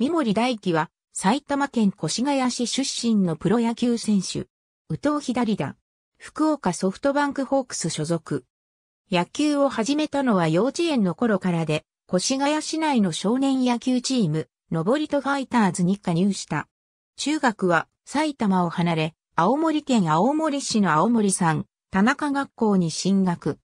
三森大輝は埼玉県越谷市出身のプロ野球選手。宇藤左だ。福岡ソフトバンクホークス所属。野球を始めたのは幼稚園の頃からで、越谷市内の少年野球チーム、のぼりとファイターズに加入した。中学は埼玉を離れ、青森県青森市の青森さん、田中学校に進学。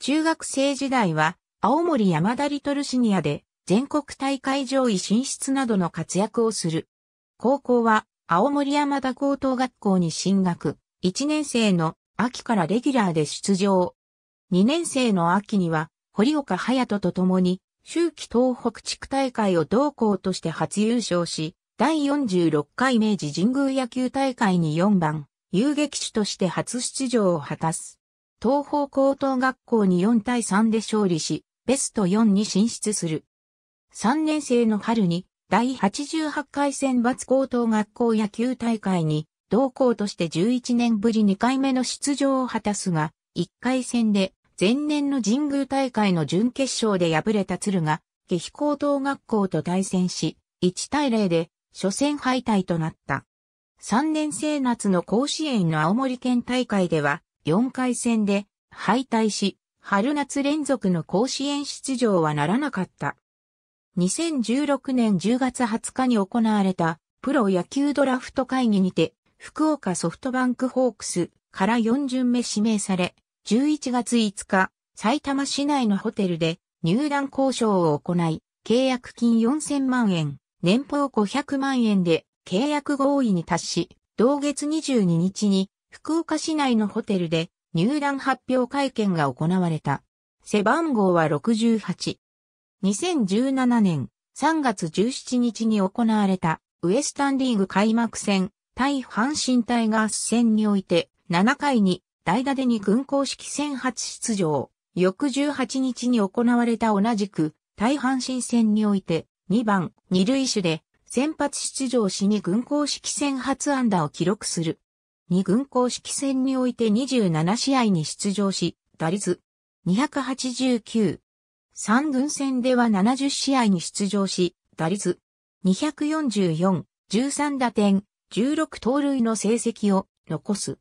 中学生時代は、青森山田リトルシニアで、全国大会上位進出などの活躍をする。高校は、青森山田高等学校に進学。1年生の秋からレギュラーで出場。2年生の秋には、堀岡隼人と共に、秋季東北地区大会を同校として初優勝し、第46回明治神宮野球大会に4番、遊撃手として初出場を果たす。東方高等学校に4対3で勝利し、ベスト4に進出する。3年生の春に第88回選抜高等学校野球大会に同校として11年ぶり2回目の出場を果たすが、1回戦で前年の神宮大会の準決勝で敗れた鶴が、下飛高等学校と対戦し、1対0で初戦敗退となった。3年生夏の甲子園の青森県大会では、4回戦で敗退し、春夏連続の甲子園出場はならなかった。2016年10月20日に行われたプロ野球ドラフト会議にて福岡ソフトバンクホークスから4巡目指名され、11月5日、埼玉市内のホテルで入団交渉を行い、契約金4000万円、年俸500万円で契約合意に達し、同月22日に福岡市内のホテルで入団発表会見が行われた。背番号は68。2017年3月17日に行われたウエスタンリーグ開幕戦対阪神タイガース戦において7回に代打で2軍公式戦初出場。翌18日に行われた同じく対阪神戦において2番2塁手で先発出場しに軍公式戦初安打を記録する。2軍公式戦において27試合に出場し、打率289、三軍戦では70試合に出場し、打率244、13打点、16盗塁の成績を残す。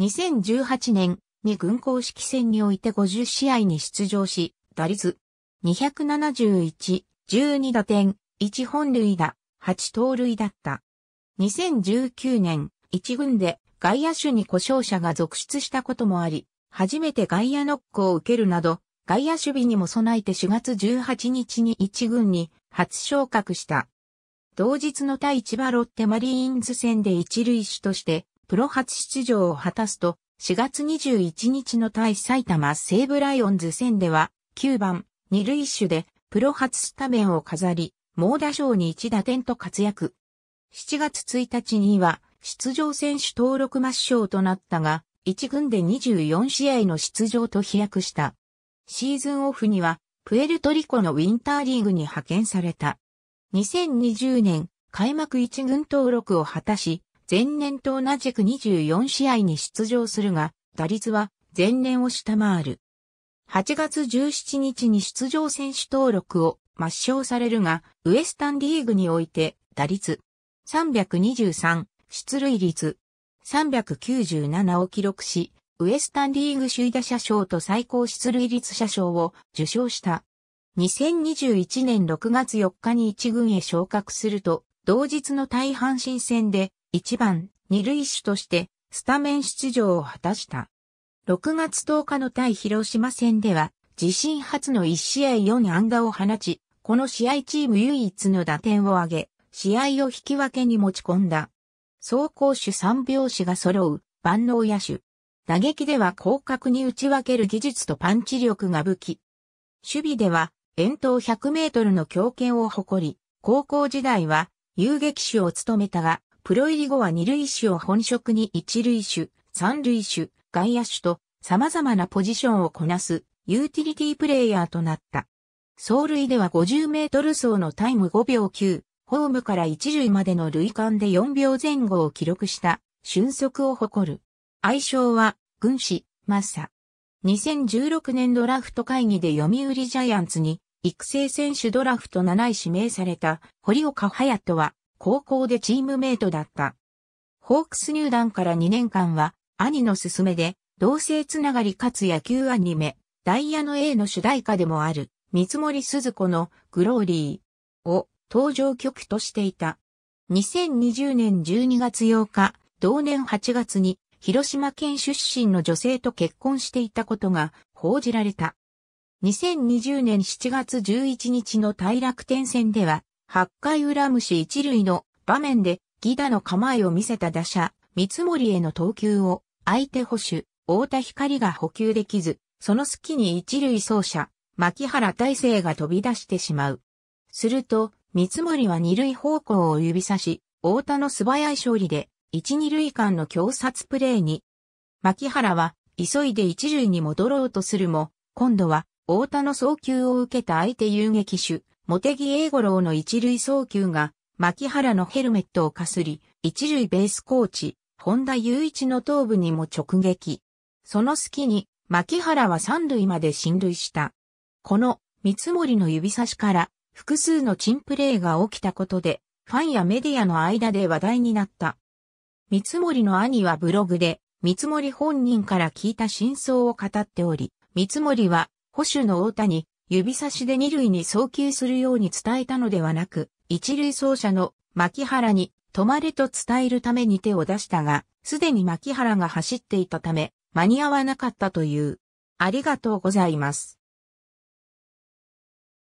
2018年に軍公式戦において50試合に出場し、打率271、12打点、1本塁打、8盗塁だった。2019年、1軍で外野手に故障者が続出したこともあり、初めて外野ノックを受けるなど、外野守備にも備えて4月18日に1軍に初昇格した。同日の対千葉ロッテマリーンズ戦で一塁手としてプロ初出場を果たすと、4月21日の対埼玉西武ライオンズ戦では、9番、二塁手でプロ初スタメンを飾り、猛打賞に1打点と活躍。7月1日には、出場選手登録抹消となったが、1軍で24試合の出場と飛躍した。シーズンオフには、プエルトリコのウィンターリーグに派遣された。2020年、開幕1軍登録を果たし、前年と同じく24試合に出場するが、打率は前年を下回る。8月17日に出場選手登録を抹消されるが、ウエスタンリーグにおいて打率323、出塁率397を記録し、ウエスタンリーグ首位打者賞と最高出塁率者賞を受賞した。2021年6月4日に1軍へ昇格すると、同日の大阪神戦で1番2塁手としてスタメン出場を果たした。6月10日の対広島戦では、自身初の1試合4安打を放ち、この試合チーム唯一の打点を挙げ、試合を引き分けに持ち込んだ。走攻手3拍子が揃う万能野手。打撃では広角に打ち分ける技術とパンチ力が武器。守備では、遠投100メートルの強肩を誇り、高校時代は遊撃手を務めたが、プロ入り後は二塁手を本職に一塁手、三塁手、外野手と様々なポジションをこなすユーティリティプレイヤーとなった。走塁では50メートル走のタイム5秒9、ホームから一塁までの塁間で4秒前後を記録した俊足を誇る。愛称は、軍師、マッサ。2016年ドラフト会議で読売ジャイアンツに、育成選手ドラフト7位指名された、堀岡隼人は、高校でチームメイトだった。ホークス入団から2年間は、兄の勧めで、同性つながりかつ野球アニメ、ダイヤの A の主題歌でもある、三森鈴子のグローリーを登場曲としていた。2020年12月8日、同年8月に広島県出身の女性と結婚していたことが報じられた。2020年7月11日の大楽天戦では、八回裏虫一塁の場面で、ギダの構えを見せた打者、三森への投球を、相手捕手、太田光が補給できず、その隙に一塁走者、牧原大成が飛び出してしまう。すると、三森は二塁方向を指さし、太田の素早い勝利で、一二塁間の強殺プレーに、牧原は急いで一塁に戻ろうとするも、今度は大田の送球を受けた相手遊撃手、茂木英五郎の一塁送球が、牧原のヘルメットをかすり、一塁ベースコーチ、本田雄一の頭部にも直撃。その隙に、牧原は三塁まで進塁した。この、三森の指差しから、複数のチンプレーが起きたことで、ファンやメディアの間で話題になった。三森の兄はブログで、三森本人から聞いた真相を語っており、三森は、保守の大谷、指差しで二塁に送球するように伝えたのではなく、一塁走者の牧原に止まれと伝えるために手を出したが、すでに牧原が走っていたため、間に合わなかったという。ありがとうございます。